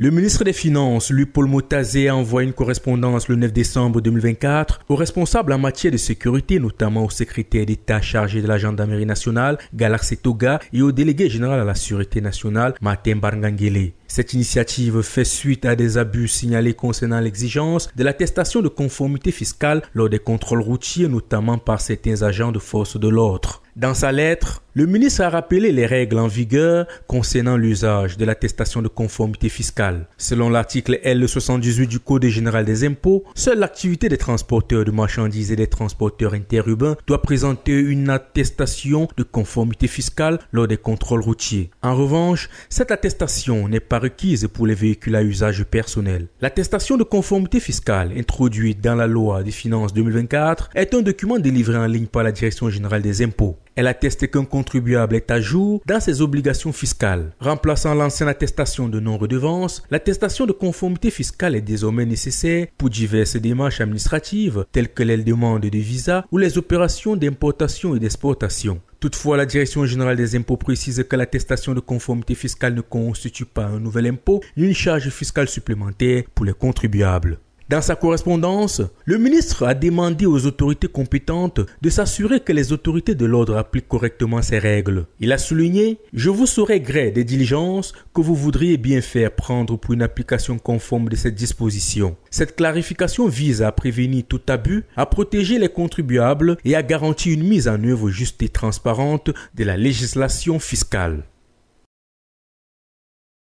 Le ministre des Finances, louis Paul Motazé, a envoyé une correspondance le 9 décembre 2024 aux responsables en matière de sécurité, notamment au secrétaire d'État chargé de la gendarmerie nationale, Galaxy Toga, et au délégué général à la Sûreté nationale, Martin Barngangele. Cette initiative fait suite à des abus signalés concernant l'exigence de l'attestation de conformité fiscale lors des contrôles routiers, notamment par certains agents de force de l'ordre. Dans sa lettre, le ministre a rappelé les règles en vigueur concernant l'usage de l'attestation de conformité fiscale. Selon l'article L78 du Code général des impôts, seule l'activité des transporteurs de marchandises et des transporteurs interurbains doit présenter une attestation de conformité fiscale lors des contrôles routiers. En revanche, cette attestation n'est pas requise pour les véhicules à usage personnel. L'attestation de conformité fiscale introduite dans la loi des finances 2024 est un document délivré en ligne par la Direction générale des impôts. Elle atteste qu'un contribuable est à jour dans ses obligations fiscales. Remplaçant l'ancienne attestation de non-redevance, l'attestation de conformité fiscale est désormais nécessaire pour diverses démarches administratives telles que les demandes de visa ou les opérations d'importation et d'exportation. Toutefois, la Direction générale des impôts précise que l'attestation de conformité fiscale ne constitue pas un nouvel impôt ni une charge fiscale supplémentaire pour les contribuables. Dans sa correspondance, le ministre a demandé aux autorités compétentes de s'assurer que les autorités de l'ordre appliquent correctement ces règles. Il a souligné Je vous saurai gré des diligences que vous voudriez bien faire prendre pour une application conforme de cette disposition. Cette clarification vise à prévenir tout abus, à protéger les contribuables et à garantir une mise en œuvre juste et transparente de la législation fiscale.